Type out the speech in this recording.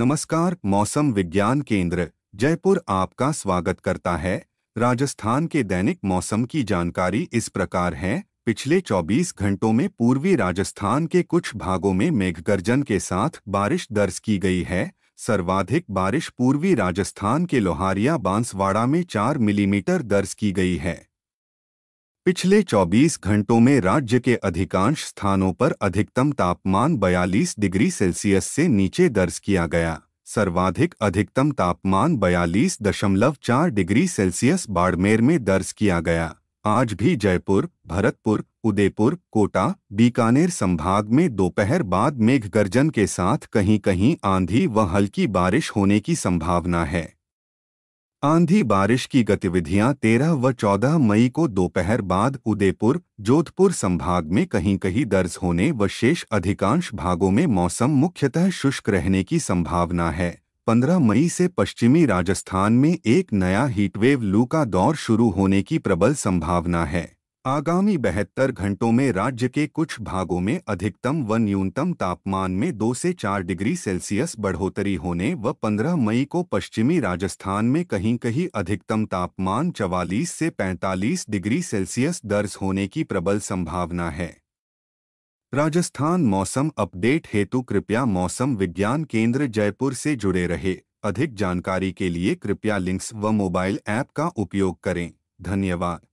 नमस्कार मौसम विज्ञान केंद्र जयपुर आपका स्वागत करता है राजस्थान के दैनिक मौसम की जानकारी इस प्रकार है पिछले 24 घंटों में पूर्वी राजस्थान के कुछ भागों में मेघगर्जन के साथ बारिश दर्ज की गई है सर्वाधिक बारिश पूर्वी राजस्थान के लोहारिया बांसवाड़ा में 4 मिलीमीटर दर्ज की गई है पिछले 24 घंटों में राज्य के अधिकांश स्थानों पर अधिकतम तापमान 42 डिग्री सेल्सियस से नीचे दर्ज किया गया सर्वाधिक अधिकतम तापमान 42.4 डिग्री सेल्सियस बाड़मेर में दर्ज किया गया आज भी जयपुर भरतपुर उदयपुर कोटा बीकानेर संभाग में दोपहर बाद मेघ गर्जन के साथ कहीं कहीं आंधी व हल्की बारिश होने की संभावना है आंधी बारिश की गतिविधियां 13 व 14 मई को दोपहर बाद उदयपुर जोधपुर संभाग में कहीं कहीं दर्ज होने व शेष अधिकांश भागों में मौसम मुख्यतः शुष्क रहने की संभावना है 15 मई से पश्चिमी राजस्थान में एक नया हीटवेव लू का दौर शुरू होने की प्रबल संभावना है आगामी बहत्तर घंटों में राज्य के कुछ भागों में अधिकतम व न्यूनतम तापमान में 2 से 4 डिग्री सेल्सियस बढ़ोतरी होने व 15 मई को पश्चिमी राजस्थान में कहीं कहीं अधिकतम तापमान 44 से 45 डिग्री सेल्सियस दर्ज होने की प्रबल संभावना है राजस्थान मौसम अपडेट हेतु कृपया मौसम विज्ञान केंद्र जयपुर से जुड़े रहे अधिक जानकारी के लिए कृपया लिंक्स व मोबाइल ऐप का उपयोग करें धन्यवाद